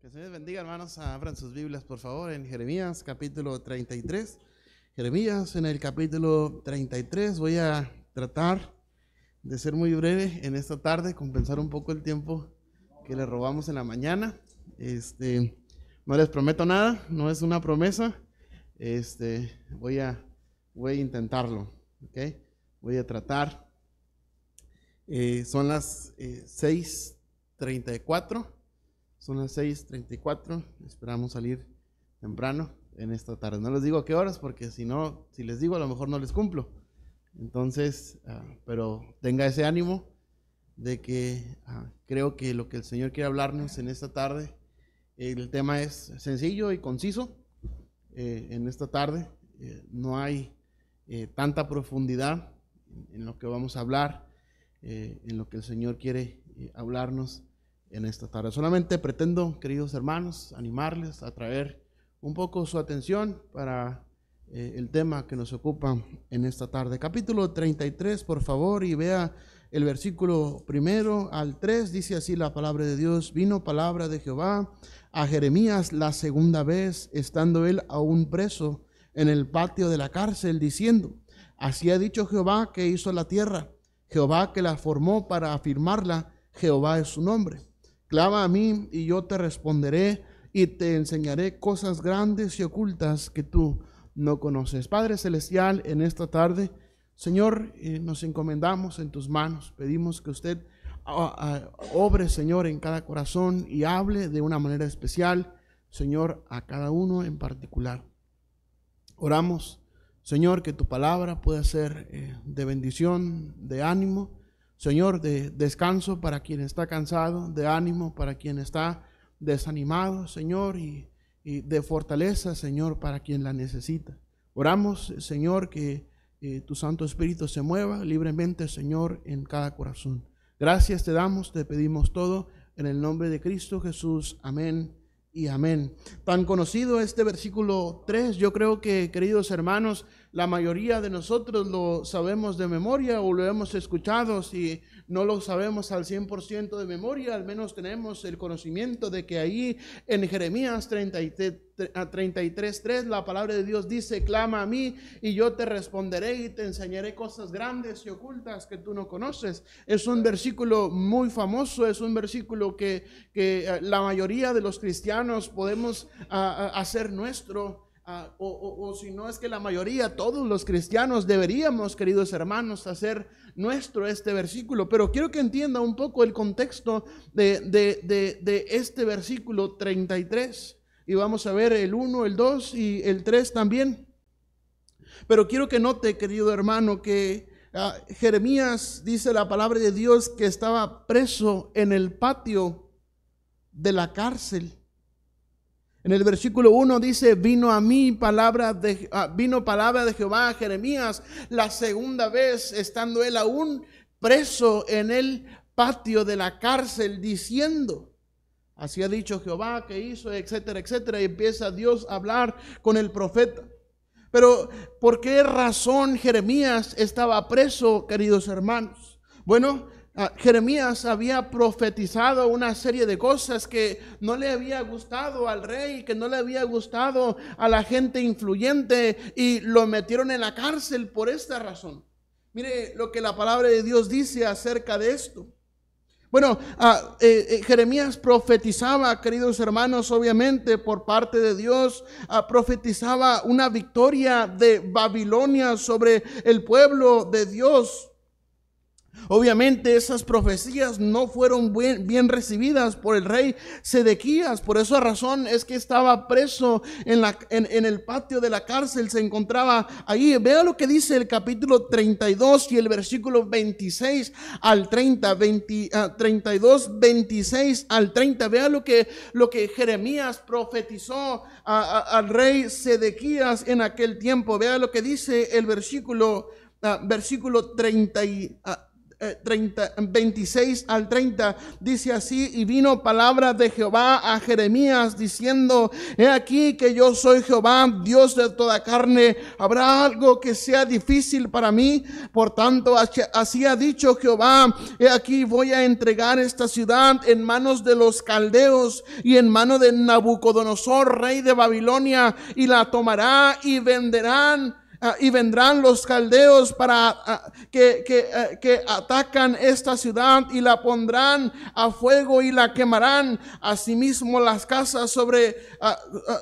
Que se les bendiga, hermanos. Abran sus Biblias, por favor, en Jeremías capítulo 33. Jeremías en el capítulo 33. Voy a tratar de ser muy breve en esta tarde, compensar un poco el tiempo que le robamos en la mañana. Este, no les prometo nada, no es una promesa. Este, voy a, voy a intentarlo, ¿ok? Voy a tratar. Eh, son las 6.34 eh, son las 6:34. Esperamos salir temprano en esta tarde. No les digo a qué horas porque si no, si les digo a lo mejor no les cumplo. Entonces, ah, pero tenga ese ánimo de que ah, creo que lo que el Señor quiere hablarnos en esta tarde, el tema es sencillo y conciso. Eh, en esta tarde eh, no hay eh, tanta profundidad en, en, lo que vamos a hablar, en lo que el Señor quiere hablarnos en esta tarde. Solamente pretendo, queridos hermanos, animarles a traer un poco su atención para eh, el tema que nos ocupa en esta tarde. Capítulo 33, por favor, y vea el versículo primero al 3, dice así la palabra de Dios, vino palabra de Jehová a Jeremías la segunda vez, estando él aún preso en el patio de la cárcel, diciendo, así ha dicho Jehová que hizo la tierra, Jehová que la formó para afirmarla, Jehová es su nombre Clama a mí y yo te responderé y te enseñaré cosas grandes y ocultas que tú no conoces. Padre Celestial, en esta tarde, Señor, eh, nos encomendamos en tus manos. Pedimos que usted ah, ah, obre, Señor, en cada corazón y hable de una manera especial, Señor, a cada uno en particular. Oramos, Señor, que tu palabra pueda ser eh, de bendición, de ánimo Señor, de descanso para quien está cansado, de ánimo para quien está desanimado, Señor, y, de fortaleza, Señor, para quien la necesita. Oramos, Señor, que eh, tu Santo Espíritu se mueva libremente, Señor, en cada corazón. Gracias te damos, te pedimos todo en el nombre de Cristo Jesús. Amén y amén. Tan conocido este versículo 3, yo creo que, queridos hermanos, la mayoría de nosotros lo sabemos de memoria o lo hemos escuchado, si no lo sabemos al 100% de memoria, al menos tenemos el conocimiento de que ahí en Jeremías 3, la palabra de Dios dice, clama a mí y yo te responderé y te enseñaré cosas grandes y ocultas que tú no conoces. Es un versículo muy famoso, es un versículo que, eh, la mayoría de los cristianos podemos ah, ah, hacer nuestro. Ah, o, si no es que la mayoría, todos los cristianos deberíamos, queridos hermanos, hacer nuestro este versículo. Pero quiero que entienda un poco el contexto de, este versículo 33. Y vamos a ver el 1, el 2 y el 3 también. Pero quiero que note, querido hermano, que ah, Jeremías dice la palabra de Dios que estaba preso en el patio de la cárcel. En el versículo 1 dice, vino a mí palabra de, ah, vino palabra de Jehová a Jeremías la segunda vez, estando él aún preso en el patio de la cárcel, diciendo, así ha dicho Jehová que hizo, etcétera, etcétera, y empieza Dios a hablar con el profeta. Pero, ¿por qué razón Jeremías estaba preso, queridos hermanos? Bueno, Ah, Jeremías había profetizado una serie de cosas que no le había gustado al rey, que no le había gustado a la gente influyente y lo metieron en la cárcel por esta razón. Mire lo que la palabra de Dios dice acerca de esto. Bueno, ah, eh, eh, Jeremías profetizaba, queridos hermanos, obviamente por parte de Dios, ah, profetizaba una victoria de Babilonia sobre el pueblo de Dios. Obviamente esas profecías no fueron bien, recibidas por el rey Sedequías. Por esa razón es que estaba preso en, el patio de la cárcel. Se encontraba ahí. Vea lo que dice el capítulo 32 y el versículo 26 al 30. 32, 26 al 30. Vea lo que, lo que Jeremías profetizó al rey Sedequías en aquel tiempo. Vea lo que dice el versículo, ah, versículo 30. 30, eh, 26 al 30 dice así, y vino palabra de Jehová a Jeremías diciendo, he aquí que yo soy Jehová, Dios de toda carne, ¿habrá algo que sea difícil para mí? Por tanto, así ha dicho Jehová, he aquí voy a entregar esta ciudad en manos de los caldeos y en mano de Nabucodonosor, rey de Babilonia, y la tomará y venderán Ah, y vendrán los caldeos para ah, ah, que, atacan esta ciudad y la pondrán a fuego y la quemarán. Asimismo, las casas sobre,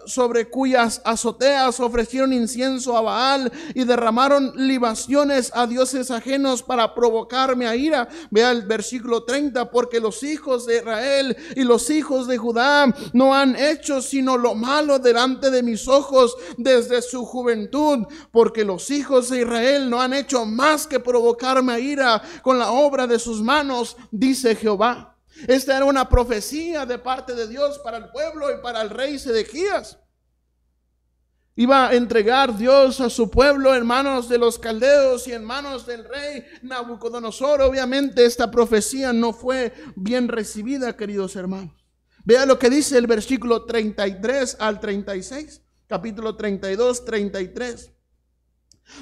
sobre cuyas azoteas ofrecieron incienso a Baal y derramaron libaciones a dioses ajenos para provocarme a ira. Vea el versículo 30, porque los hijos de Israel y los hijos de Judá no han hecho sino lo malo delante de mis ojos desde su juventud porque los hijos de Israel no han hecho más que provocarme a ira con la obra de sus manos, dice Jehová. Esta era una profecía de parte de Dios para el pueblo y para el rey Sedequías. Iba a entregar Dios a su pueblo en manos de los caldeos y en manos del rey Nabucodonosor. Obviamente esta profecía no fue bien recibida, queridos hermanos. Vea lo que dice el versículo 33 al 36, capítulo 32, 33.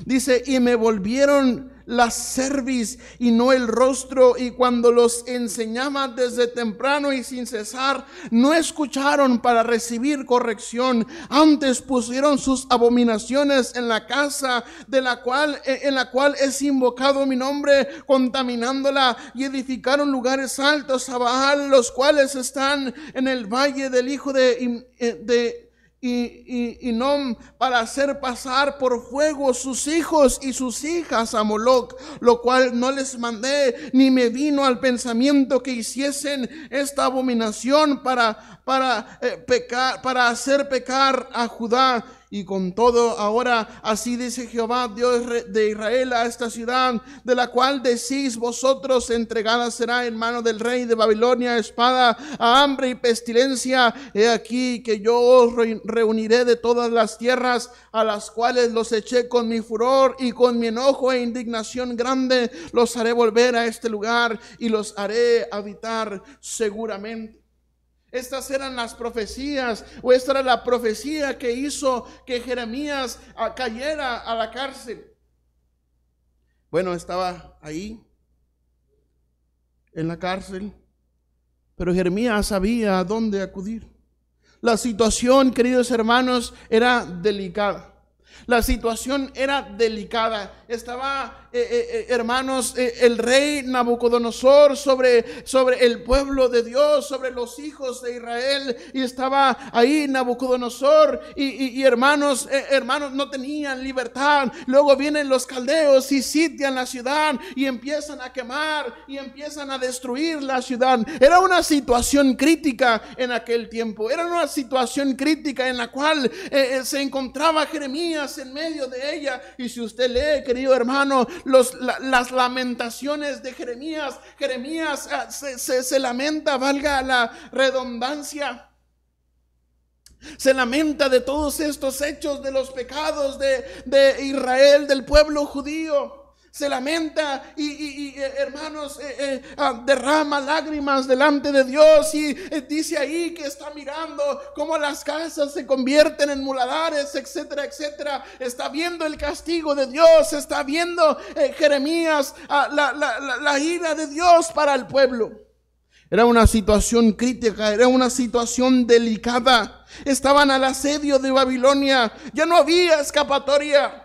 Dice, y me volvieron la cerviz y no el rostro, y cuando los enseñaba desde temprano y sin cesar, no escucharon para recibir corrección, antes pusieron sus abominaciones en la casa de la cual e-, en la cual es invocado mi nombre, contaminándola y edificaron lugares altos a Baal, los cuales están en el valle del hijo de eh, y, y, y no para hacer pasar por fuego sus hijos y sus hijas a Moloc, lo cual no les mandé, ni me vino al pensamiento que hiciesen esta abominación para, para eh, pecar, para hacer pecar a Judá y con todo, ahora así dice Jehová, Dios de Israel, a esta ciudad, de la cual decís vosotros, entregada será en mano del rey de Babilonia, espada, a hambre y pestilencia. He aquí que yo os reuniré de todas las tierras a las cuales los eché con mi furor y con mi enojo e indignación grande. Los haré volver a este lugar y los haré habitar seguramente. Estas eran las profecías, o esta era la profecía que hizo que Jeremías ah, cayera a la cárcel. Bueno, estaba ahí, en la cárcel, pero Jeremías sabía a dónde acudir. La situación, queridos hermanos, era delicada. La situación era delicada. Estaba eh, eh, eh, hermanos, el rey Nabucodonosor sobre, sobre el pueblo de Dios, sobre los hijos de Israel. Y estaba ahí Nabucodonosor y, hermanos, hermanos no tenían libertad. Luego vienen los caldeos y sitian la ciudad y empiezan a quemar y empiezan a destruir la ciudad. Era una situación crítica en aquel tiempo. Era una situación crítica en la cual se encontraba Jeremías en medio de ella. Y si usted lee, querido hermano, las lamentaciones de Jeremías. Jeremías ah, se, se lamenta, valga la redundancia. Se lamenta de todos estos hechos, de los pecados de, de Israel, del pueblo judío se lamenta y, eh, hermanos, eh, eh, ah, derrama lágrimas delante de Dios y dice ahí que está mirando cómo las casas se convierten en muladares, etcétera, etcétera. Está viendo el castigo de Dios, está viendo Jeremías ah, la ira de Dios para el pueblo. Era una situación crítica, era una situación delicada. Estaban al asedio de Babilonia, ya no había escapatoria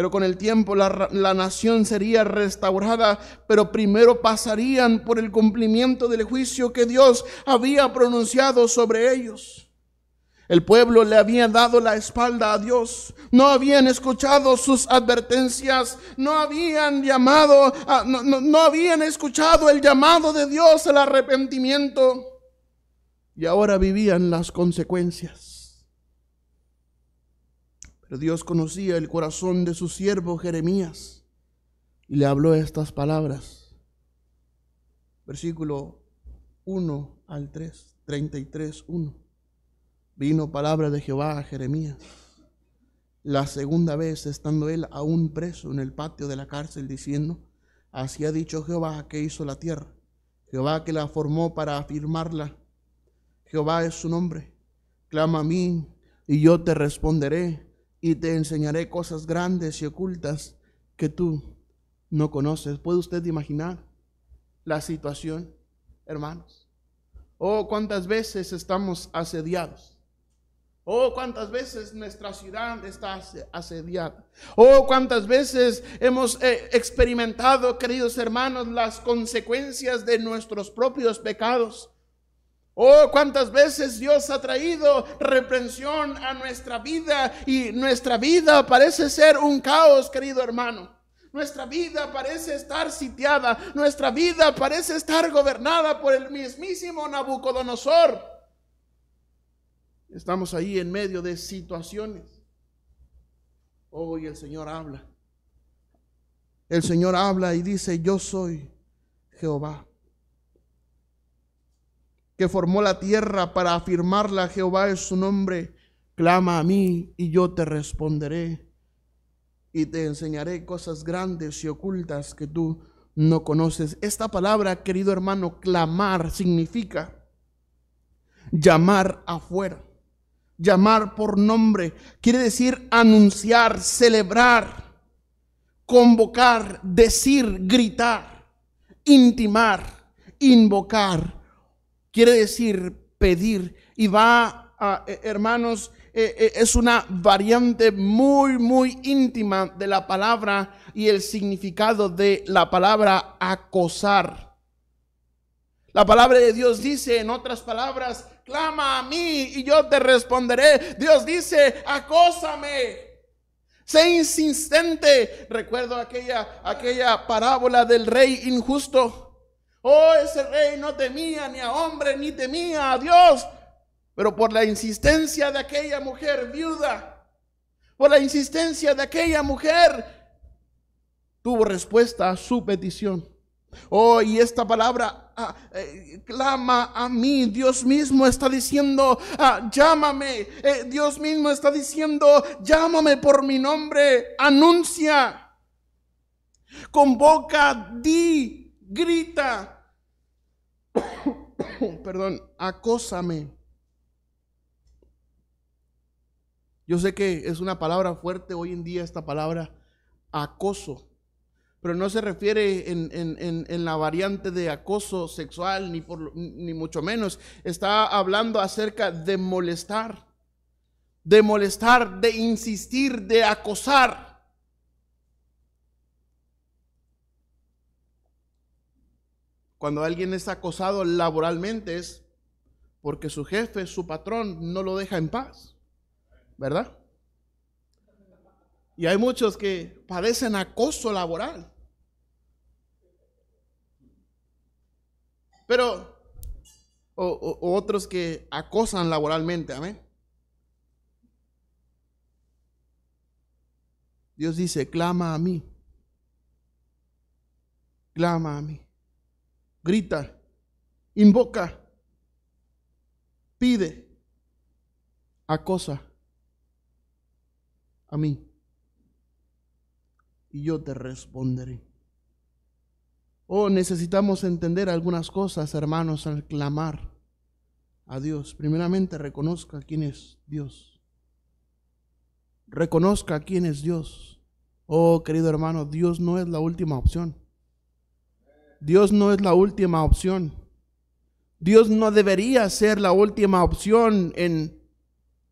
pero con el tiempo la, nación sería restaurada, pero primero pasarían por el cumplimiento del juicio que Dios había pronunciado sobre ellos. El pueblo le había dado la espalda a Dios, no habían escuchado sus advertencias, no habían llamado, no, no habían escuchado el llamado de Dios al arrepentimiento y ahora vivían las consecuencias. Pero Dios conocía el corazón de su siervo Jeremías y le habló estas palabras. Versículo 1 al 3, 33, 1. Vino palabra de Jehová a Jeremías. La segunda vez, estando él aún preso en el patio de la cárcel, diciendo, Así ha dicho Jehová que hizo la tierra, Jehová que la formó para afirmarla. Jehová es su nombre. Clama a mí y yo te responderé y te enseñaré cosas grandes y ocultas que tú no conoces. ¿Puede usted imaginar la situación, hermanos? Oh, cuántas veces estamos asediados. Oh, cuántas veces nuestra ciudad está asediada. Oh, cuántas veces hemos eh, experimentado, queridos hermanos, las consecuencias de nuestros propios pecados. Oh, cuántas veces Dios ha traído reprensión a nuestra vida y nuestra vida parece ser un caos, querido hermano. Nuestra vida parece estar sitiada, nuestra vida parece estar gobernada por el mismísimo Nabucodonosor. Estamos ahí en medio de situaciones. Hoy el Señor habla. El Señor habla y dice, yo soy Jehová que formó la tierra para afirmarla, Jehová es su nombre. Clama a mí y yo te responderé y te enseñaré cosas grandes y ocultas que tú no conoces. Esta palabra, querido hermano, clamar significa llamar afuera, llamar por nombre, quiere decir anunciar, celebrar, convocar, decir, gritar, intimar, invocar quiere decir pedir y va a, eh, hermanos, eh, eh, es una variante muy, muy íntima de la palabra y el significado de la palabra acosar. La palabra de Dios dice, en otras palabras, clama a mí y yo te responderé. Dios dice, acósame. Sé insistente. Recuerdo aquella, aquella parábola del rey injusto Oh, ese rey no temía ni a hombre ni temía a Dios. Pero por la insistencia de aquella mujer viuda, por la insistencia de aquella mujer, tuvo respuesta a su petición. Oh, y esta palabra ah, eh, clama a mí. Dios mismo está diciendo, ah, llámame. Eh, Dios mismo está diciendo, llámame por mi nombre. Anuncia. Convoca, di, grita, perdón, acósame. Yo sé que es una palabra fuerte hoy en día esta palabra acoso, pero no se refiere en, la variante de acoso sexual, ni, por, ni mucho menos. Está hablando acerca de molestar, de molestar, de insistir, de acosar. Cuando alguien es acosado laboralmente es porque su jefe, su patrón, no lo deja en paz, ¿verdad? Y hay muchos que padecen acoso laboral. Pero, o, otros que acosan laboralmente, amén. Dios dice, clama a mí, clama a mí grita, invoca, pide, acosa a mí y yo te responderé. Oh, necesitamos entender algunas cosas, hermanos, al clamar a Dios. Primeramente, reconozca quién es Dios. Reconozca quién es Dios. Oh, querido hermano, Dios no es la última opción. Dios no es la última opción. Dios no debería ser la última opción en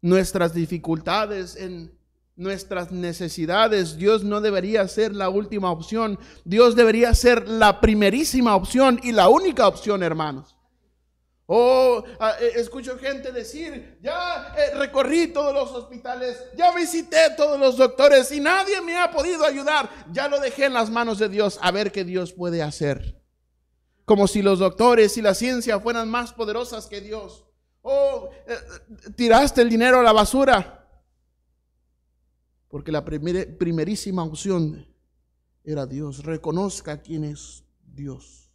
nuestras dificultades, en nuestras necesidades. Dios no debería ser la última opción. Dios debería ser la primerísima opción y la única opción, hermanos. Oh, ah, eh, escucho gente decir, ya eh, recorrí todos los hospitales, ya visité todos los doctores y nadie me ha podido ayudar. Ya lo dejé en las manos de Dios a ver qué Dios puede hacer como si los doctores y la ciencia fueran más poderosas que Dios. Oh, eh, eh, tiraste el dinero a la basura. Porque la primerísima opción era Dios. Reconozca quién es Dios.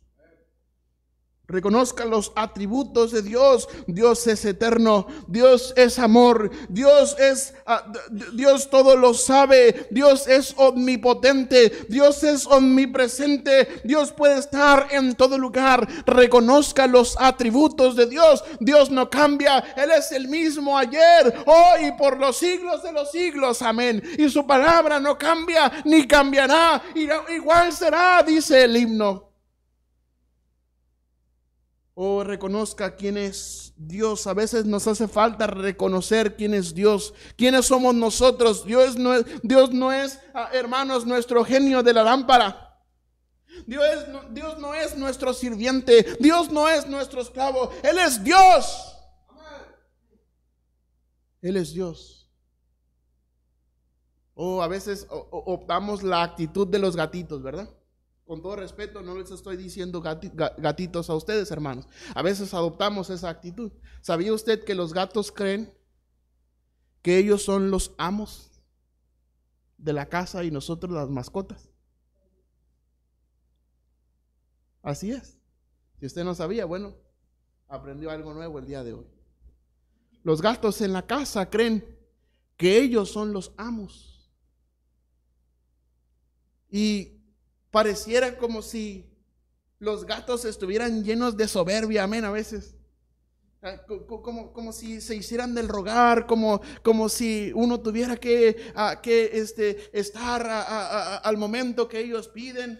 Reconozca los atributos de Dios. Dios es eterno, Dios es amor, Dios es ah, Dios todo lo sabe, Dios es omnipotente, Dios es omnipresente, Dios puede estar en todo lugar. Reconozca los atributos de Dios. Dios no cambia, él es el mismo ayer, hoy y por los siglos de los siglos. Amén. Y su palabra no cambia ni cambiará, igual será, dice el himno o reconozca quién es Dios. A veces nos hace falta reconocer quién es Dios, quiénes somos nosotros. Dios no es, Dios no es ah, hermanos, nuestro genio de la lámpara. Dios, Dios no es nuestro sirviente, Dios no es nuestro esclavo, Él es Dios. Él es Dios. O a veces optamos la actitud de los gatitos, ¿verdad? Con todo respeto, no les estoy diciendo gatitos a ustedes, hermanos. A veces adoptamos esa actitud. ¿Sabía usted que los gatos creen que ellos son los amos de la casa y nosotros las mascotas? Así es. Si usted no sabía, bueno, aprendió algo nuevo el día de hoy. Los gatos en la casa creen que ellos son los amos. Y Pareciera como si los gatos estuvieran llenos de soberbia, amén, a veces. Ah, como, como, si se hicieran del rogar, como, como si uno tuviera que, ah, que este, estar ah, al momento que ellos piden.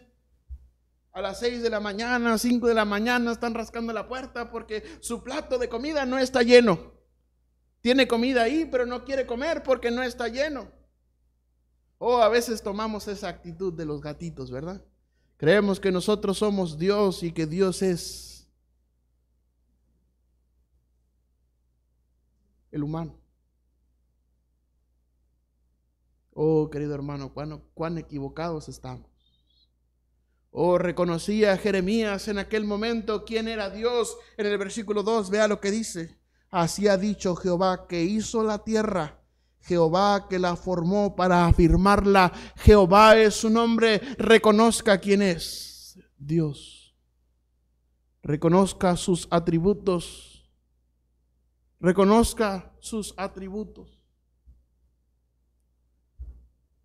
A las 6 de la mañana, 5 de la mañana están rascando la puerta porque su plato de comida no está lleno. Tiene comida ahí, pero no quiere comer porque no está lleno. O oh, a veces tomamos esa actitud de los gatitos, ¿verdad? Creemos que nosotros somos Dios y que Dios es el humano. Oh, querido hermano, cuán, cuán equivocados estamos. Oh, reconocía a Jeremías en aquel momento quién era Dios. En el versículo 2, vea lo que dice. Así ha dicho Jehová que hizo la tierra Jehová que la formó para afirmarla. Jehová es su nombre. Reconozca quién es Dios. Reconozca sus atributos. Reconozca sus atributos.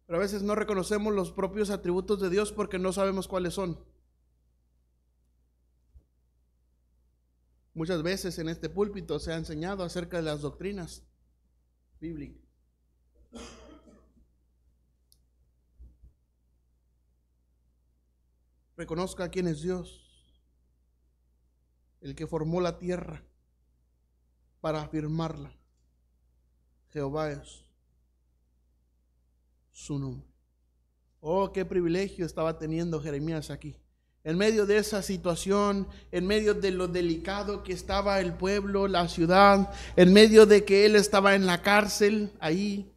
Pero a veces no reconocemos los propios atributos de Dios porque no sabemos cuáles son. Muchas veces en este púlpito se ha enseñado acerca de las doctrinas bíblicas. Reconozca quién es Dios, el que formó la tierra para afirmarla. Jehová es su nombre. Oh, qué privilegio estaba teniendo Jeremías aquí. En medio de esa situación, en medio de lo delicado que estaba el pueblo, la ciudad, en medio de que él estaba en la cárcel, ahí,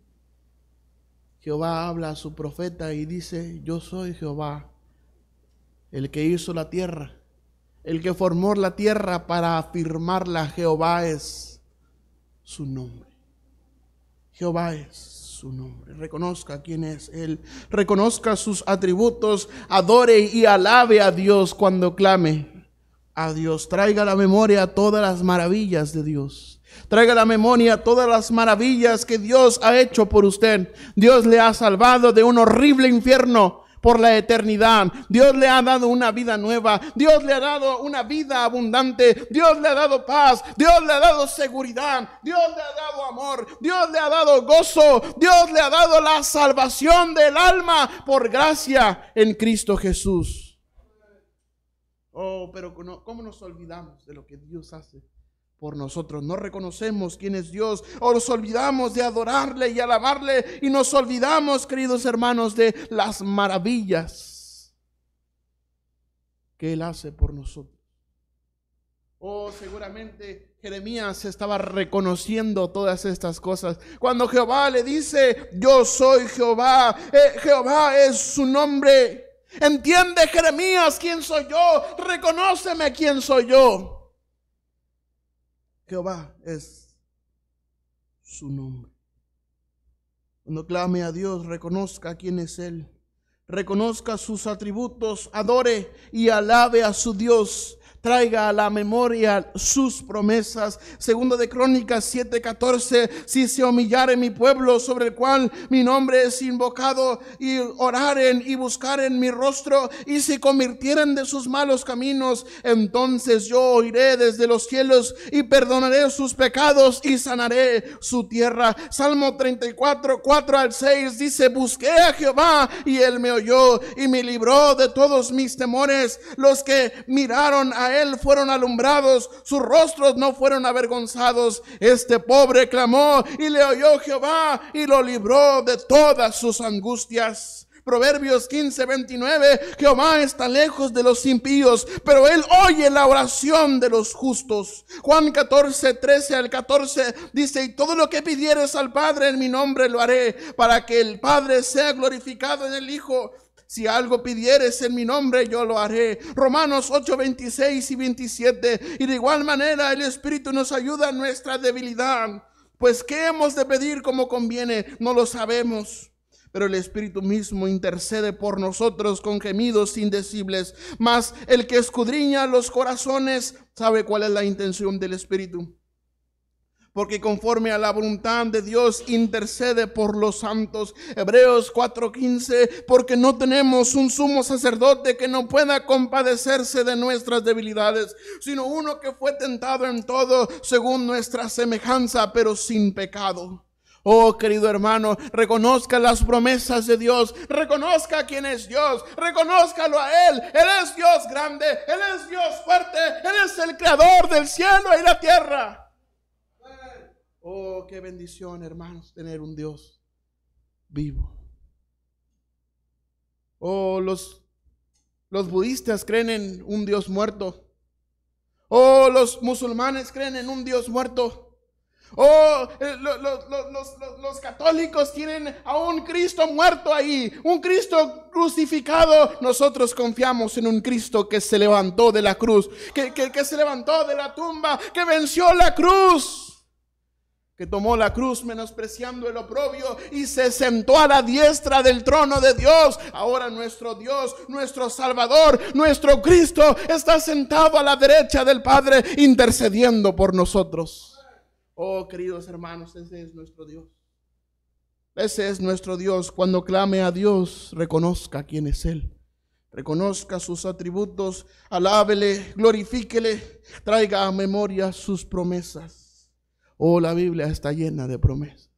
Jehová habla a su profeta y dice, yo soy Jehová, el que hizo la tierra, el que formó la tierra para afirmarla. Jehová es su nombre. Jehová es su nombre. Reconozca quién es Él. Reconozca sus atributos. Adore y alabe a Dios cuando clame a Dios. Traiga la memoria todas las maravillas de Dios Traiga la memoria todas las maravillas que Dios ha hecho por usted. Dios le ha salvado de un horrible infierno por la eternidad. Dios le ha dado una vida nueva. Dios le ha dado una vida abundante. Dios le ha dado paz. Dios le ha dado seguridad. Dios le ha dado amor. Dios le ha dado gozo. Dios le ha dado la salvación del alma por gracia en Cristo Jesús. Oh, pero ¿cómo nos olvidamos de lo que Dios hace? por nosotros. No reconocemos quién es Dios o nos olvidamos de adorarle y alabarle y nos olvidamos, queridos hermanos, de las maravillas que Él hace por nosotros. Oh, seguramente Jeremías estaba reconociendo todas estas cosas. Cuando Jehová le dice, yo soy Jehová, eh, Jehová es su nombre. Entiende Jeremías quién soy yo, reconóceme quién soy yo. Jehová es su nombre. Cuando clame a Dios, reconozca quién es Él, reconozca sus atributos, adore y alabe a su Dios traiga a la memoria sus promesas. Segundo de Crónicas 7:14, si se humillare mi pueblo sobre el cual mi nombre es invocado y oraren y buscaren mi rostro y se convirtieren de sus malos caminos, entonces yo oiré desde los cielos y perdonaré sus pecados y sanaré su tierra. Salmo 34, 4 al 6 dice, busqué a Jehová y él me oyó y me libró de todos mis temores. Los que miraron a fueron alumbrados, sus rostros no fueron avergonzados. Este pobre clamó y le oyó Jehová y lo libró de todas sus angustias. Proverbios 15, 29, Jehová está lejos de los impíos, pero él oye la oración de los justos. Juan 14, 13 al 14 dice, y todo lo que pidieres al Padre en mi nombre lo haré, para que el Padre sea glorificado en el Hijo. Si algo pidieres en mi nombre, yo lo haré. Romanos 8, 26 y 27. Y de igual manera el Espíritu nos ayuda en nuestra debilidad. Pues ¿qué hemos de pedir como conviene? No lo sabemos. Pero el Espíritu mismo intercede por nosotros con gemidos indecibles. Mas el que escudriña los corazones sabe cuál es la intención del Espíritu porque conforme a la voluntad de Dios intercede por los santos. Hebreos 4:15, porque no tenemos un sumo sacerdote que no pueda compadecerse de nuestras debilidades, sino uno que fue tentado en todo según nuestra semejanza, pero sin pecado. Oh querido hermano, reconozca las promesas de Dios, reconozca quién es Dios, reconózcalo a Él. Él es Dios grande, Él es Dios fuerte, Él es el creador del cielo y la tierra. Oh, qué bendición, hermanos, tener un Dios vivo. Oh, los, los budistas creen en un Dios muerto. Oh, los musulmanes creen en un Dios muerto. Oh, eh, los, católicos tienen a un Cristo muerto ahí, un Cristo crucificado. Nosotros confiamos en un Cristo que se levantó de la cruz, que, que, que se levantó de la tumba, que venció la cruz que tomó la cruz menospreciando el oprobio y se sentó a la diestra del trono de Dios. Ahora nuestro Dios, nuestro Salvador, nuestro Cristo está sentado a la derecha del Padre intercediendo por nosotros. Oh, queridos hermanos, ese es nuestro Dios. Ese es nuestro Dios. Cuando clame a Dios, reconozca quién es Él. Reconozca sus atributos, alábele, glorifíquele, traiga a memoria sus promesas. Oh, la Biblia está llena de promesas.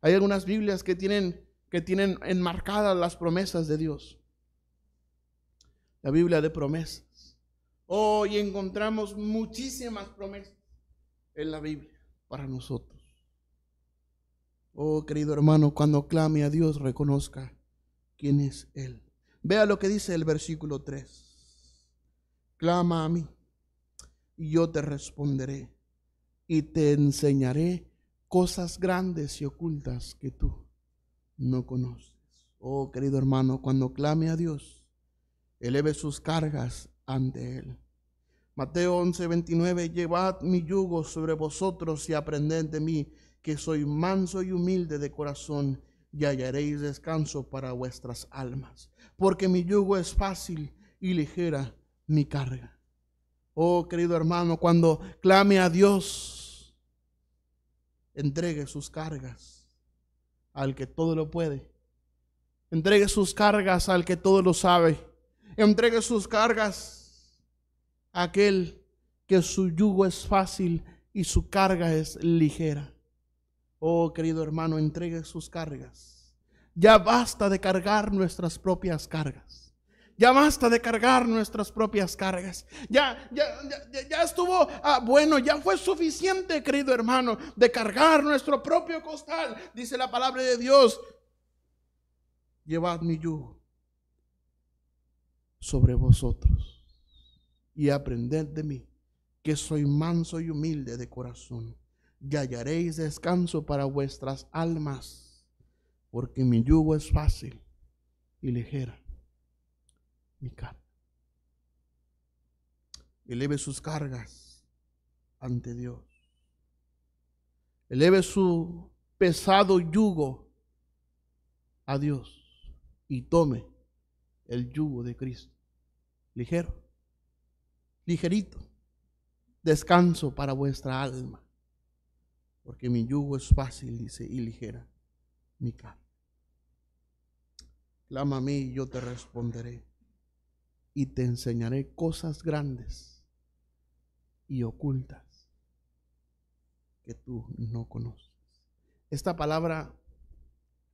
Hay algunas Biblias que tienen, que tienen enmarcadas las promesas de Dios. La Biblia de promesas. Oh, y encontramos muchísimas promesas en la Biblia para nosotros. Oh, querido hermano, cuando clame a Dios, reconozca quién es Él. Vea lo que dice el versículo 3. Clama a mí y yo te responderé y te enseñaré cosas grandes y ocultas que tú no conoces. Oh, querido hermano, cuando clame a Dios, eleve sus cargas ante Él. Mateo 11, 29, llevad mi yugo sobre vosotros y aprended de mí, que soy manso y humilde de corazón, y hallaréis descanso para vuestras almas, porque mi yugo es fácil y ligera mi carga. Oh, querido hermano, cuando clame a Dios, entregue sus cargas al que todo lo puede. Entregue sus cargas al que todo lo sabe. Entregue sus cargas a aquel que su yugo es fácil y su carga es ligera. Oh, querido hermano, entregue sus cargas. Ya basta de cargar nuestras propias cargas. Ya basta de cargar nuestras propias cargas. Ya, ya, ya, estuvo ah, bueno, ya fue suficiente, querido hermano, de cargar nuestro propio costal. Dice la palabra de Dios. Llevad mi yugo sobre vosotros y aprended de mí, que soy manso y humilde de corazón. Y hallaréis descanso para vuestras almas, porque mi yugo es fácil y ligera mi carga. Eleve sus cargas ante Dios. Eleve su pesado yugo a Dios y tome el yugo de Cristo. Ligero, ligerito. Descanso para vuestra alma, porque mi yugo es fácil, dice, y ligera mi carne. Clama a mí y yo te responderé y te enseñaré cosas grandes y ocultas que tú no conoces. Esta palabra,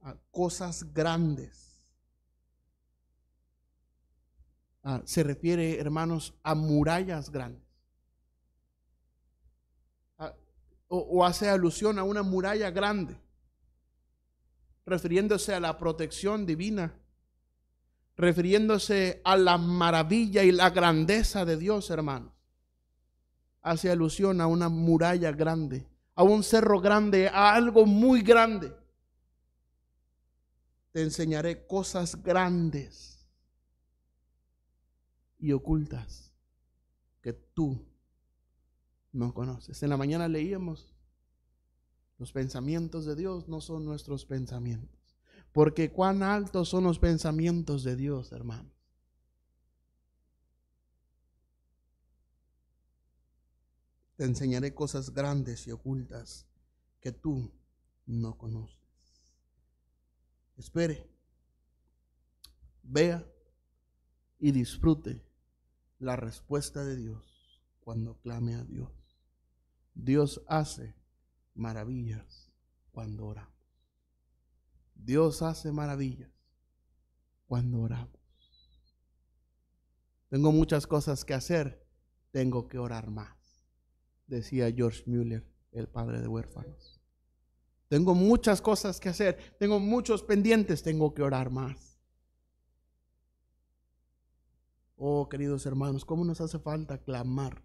ah, cosas grandes, ah, se refiere, hermanos, a murallas grandes. Ah, o, hace alusión a una muralla grande, refiriéndose a la protección divina refiriéndose a la maravilla y la grandeza de Dios, hermano, Hace alusión a una muralla grande, a un cerro grande, a algo muy grande. Te enseñaré cosas grandes y ocultas que tú no conoces. En la mañana leíamos, los pensamientos de Dios no son nuestros pensamientos. Porque cuán altos son los pensamientos de Dios, hermano. Te enseñaré cosas grandes y ocultas que tú no conoces. Espere, vea y disfrute la respuesta de Dios cuando clame a Dios. Dios hace maravillas cuando ora. Dios hace maravillas cuando oramos. Tengo muchas cosas que hacer, tengo que orar más, decía George Müller, el padre de huérfanos. Tengo muchas cosas que hacer, tengo muchos pendientes, tengo que orar más. Oh, queridos hermanos, ¿cómo nos hace falta clamar,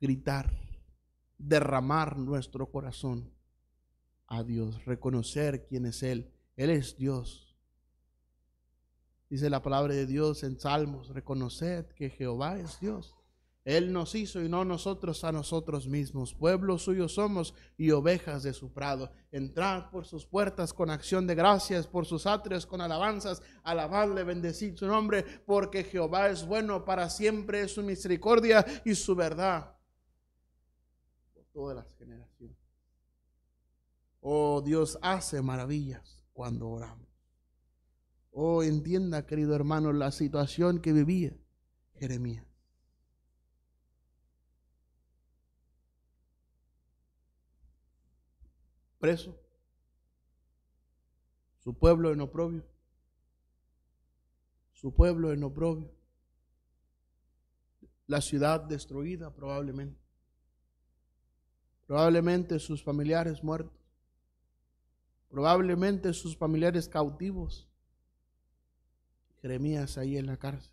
gritar, derramar nuestro corazón a Dios, reconocer quién es Él. Él es Dios. Dice la palabra de Dios en Salmos, reconoced que Jehová es Dios. Él nos hizo y no nosotros a nosotros mismos. Pueblo suyo somos y ovejas de su prado. Entrad por sus puertas con acción de gracias, por sus atrios con alabanzas. Alabadle, bendecid su nombre, porque Jehová es bueno para siempre, es su misericordia y su verdad por todas las generaciones. Oh, Dios hace maravillas cuando oramos. Oh, entienda, querido hermano, la situación que vivía Jeremías. Preso. Su pueblo en oprobio. Su pueblo en oprobio. La ciudad destruida probablemente. Probablemente sus familiares muertos probablemente sus familiares cautivos. Jeremías ahí en la cárcel.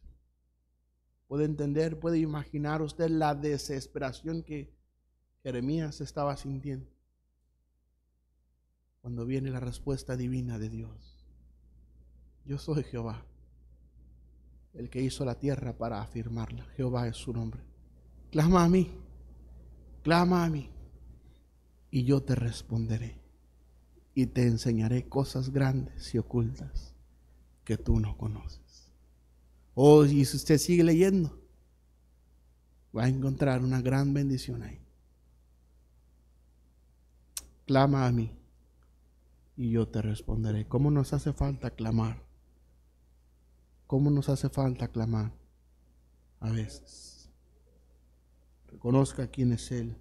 Puede entender, puede imaginar usted la desesperación que Jeremías estaba sintiendo cuando viene la respuesta divina de Dios. Yo soy Jehová, el que hizo la tierra para afirmarla. Jehová es su nombre. Clama a mí, clama a mí, y yo te responderé y te enseñaré cosas grandes y ocultas que tú no conoces. Oh, y si usted sigue leyendo, va a encontrar una gran bendición ahí. Clama a mí y yo te responderé. ¿Cómo nos hace falta clamar? ¿Cómo nos hace falta clamar? A veces. Reconozca quién es Él.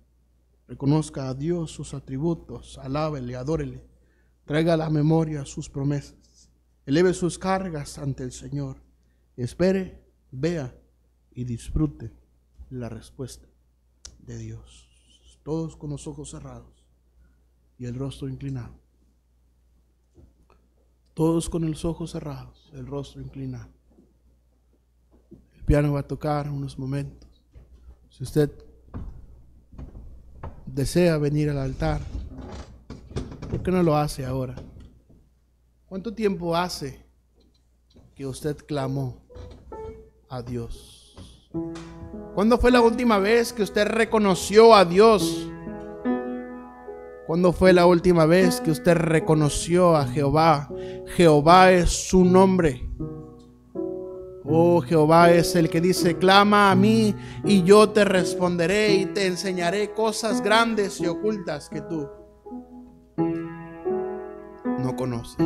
Reconozca a Dios sus atributos. Alábele, adórele. Traiga a la memoria sus promesas. Eleve sus cargas ante el Señor. Espere, vea y disfrute la respuesta de Dios. Todos con los ojos cerrados y el rostro inclinado. Todos con los ojos cerrados, el rostro inclinado. El piano va a tocar unos momentos. Si usted desea venir al altar, ¿Por qué no lo hace ahora? ¿Cuánto tiempo hace que usted clamó a Dios? ¿Cuándo fue la última vez que usted reconoció a Dios? ¿Cuándo fue la última vez que usted reconoció a Jehová? Jehová es su nombre. Oh, Jehová es el que dice, clama a mí y yo te responderé y te enseñaré cosas grandes y ocultas que tú no conoces.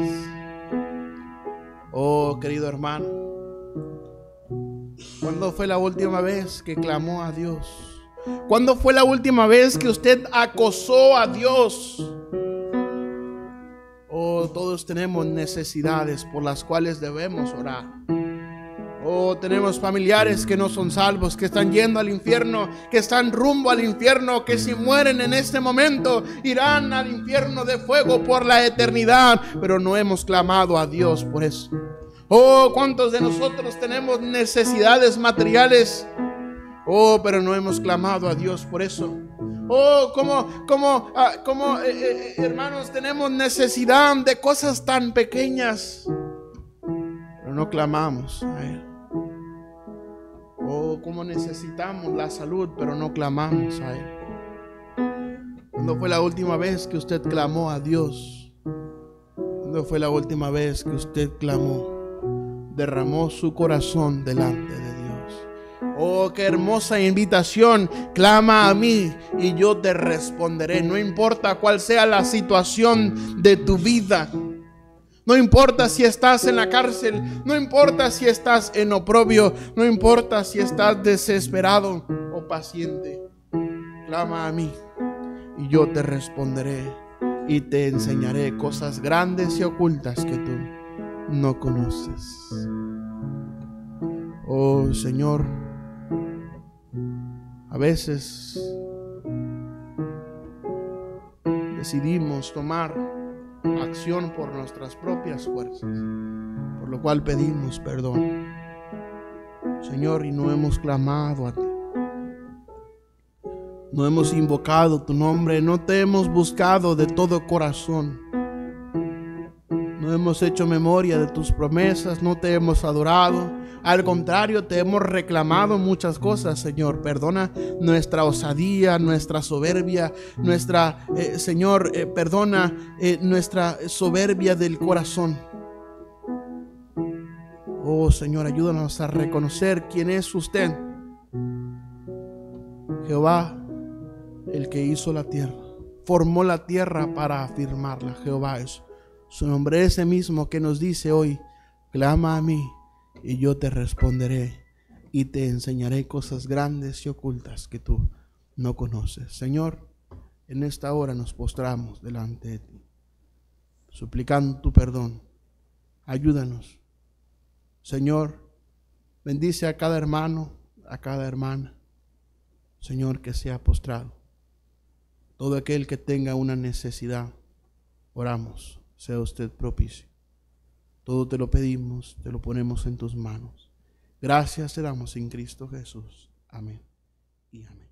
Oh, querido hermano, ¿cuándo fue la última vez que clamó a Dios? ¿Cuándo fue la última vez que usted acosó a Dios? Oh, todos tenemos necesidades por las cuales debemos orar. Oh, tenemos familiares que no son salvos, que están yendo al infierno, que están rumbo al infierno, que si mueren en este momento irán al infierno de fuego por la eternidad. Pero no hemos clamado a Dios por eso. Oh, cuántos de nosotros tenemos necesidades materiales. Oh, pero no hemos clamado a Dios por eso. Oh, como, como, ah, como eh, eh, eh, hermanos tenemos necesidad de cosas tan pequeñas, pero no clamamos a Él. Oh, cómo necesitamos la salud, pero no clamamos a Él. ¿Cuándo fue la última vez que usted clamó a Dios? ¿Cuándo fue la última vez que usted clamó? Derramó su corazón delante de Dios. Oh, qué hermosa invitación. Clama a mí y yo te responderé. No importa cuál sea la situación de tu vida, no importa si estás en la cárcel, no importa si estás en oprobio, no importa si estás desesperado o paciente. Clama a mí y yo te responderé y te enseñaré cosas grandes y ocultas que tú no conoces. Oh Señor, a veces decidimos tomar acción por nuestras propias fuerzas, por lo cual pedimos perdón. Señor, y no hemos clamado a ti. No hemos invocado tu nombre, no te hemos buscado de todo corazón. No hemos hecho memoria de tus promesas, no te hemos adorado al contrario, te hemos reclamado muchas cosas, Señor. Perdona nuestra osadía, nuestra soberbia, nuestra, eh, Señor, eh, perdona eh, nuestra soberbia del corazón. Oh Señor, ayúdanos a reconocer quién es usted. Jehová, el que hizo la tierra, formó la tierra para afirmarla. Jehová es su nombre, ese mismo que nos dice hoy, clama a mí y yo te responderé y te enseñaré cosas grandes y ocultas que tú no conoces. Señor, en esta hora nos postramos delante de ti, suplicando tu perdón. Ayúdanos. Señor, bendice a cada hermano, a cada hermana. Señor, que sea postrado. Todo aquel que tenga una necesidad, oramos. Sea usted propicio. Todo te lo pedimos, te lo ponemos en tus manos. Gracias te damos en Cristo Jesús. Amén y amén.